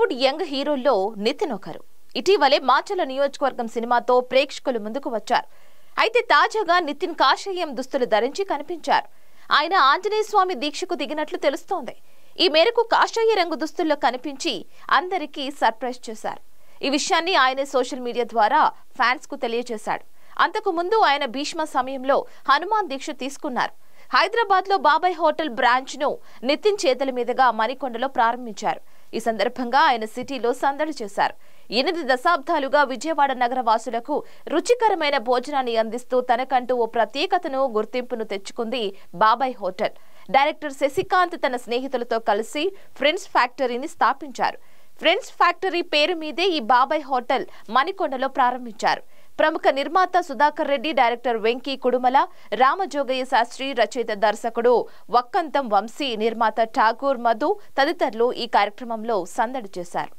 Bollywood young హీరోల్లో Nitin ఒకరు ఇటీవలే మాచల నియోజకవర్గం సినిమాతో ప్రేక్షకుల ముందుకు వచ్చారు అయితే తాజాగా నితిన్ కాషాయం దుస్తులు ధరించి కనిపించారు ఆయన ఆంజనేయ స్వామి దీక్షకు దిగినట్లు తెలుస్తోంది ఈ మేరకు కాషాయ రంగు దుస్తుల్లో కనిపించి అందరికీ సర్ప్రైజ్ చేశారు ఈ విషయాన్ని ఆయన సోషల్ మీడియా ద్వారా ఫ్యాన్స్ కు తెలియజేశాడు అంతకు ముందు ఆయన భీష్మ సమయంలో హనుమాన్ దీక్ష తీసుకున్నారు హైదరాబాద్ లో బాబాయ్ హోటల్ బ్రాంచ్ ను నితిన్ చేతుల మీదుగా మణికొండలో ప్రారంభించారు ఈ సందర్భంగా ఆయన సిటీలో సందడి చేశారు ఎనిమిది దశాబ్దాలుగా విజయవాడ నగర వాసులకు రుచికరమైన భోజనాన్ని అందిస్తూ తనకంటూ ఓ ప్రత్యేకతను గుర్తింపును తెచ్చుకుంది బాబాయ్ హోటల్ డైరెక్టర్ శశికాంత్ తన స్నేహితులతో కలిసి ఫ్రెండ్స్ ఫ్యాక్టరీని స్థాపించారు ఫ్రెండ్స్ ఫ్యాక్టరీ పేరు మీదే ఈ బాబాయ్ హోటల్ మణికొండలో ప్రారంభించారు ప్రముఖ నిర్మాత సుధాకర్ రెడ్డి డైరెక్టర్ వెంకీ కుడుమల రామజోగయ్య శాస్త్రి రచయిత దర్శకుడు వక్కంతం వంశీ నిర్మాత ఠాగూర్ మధు తదితరులు ఈ కార్యక్రమంలో సందడి చేశారు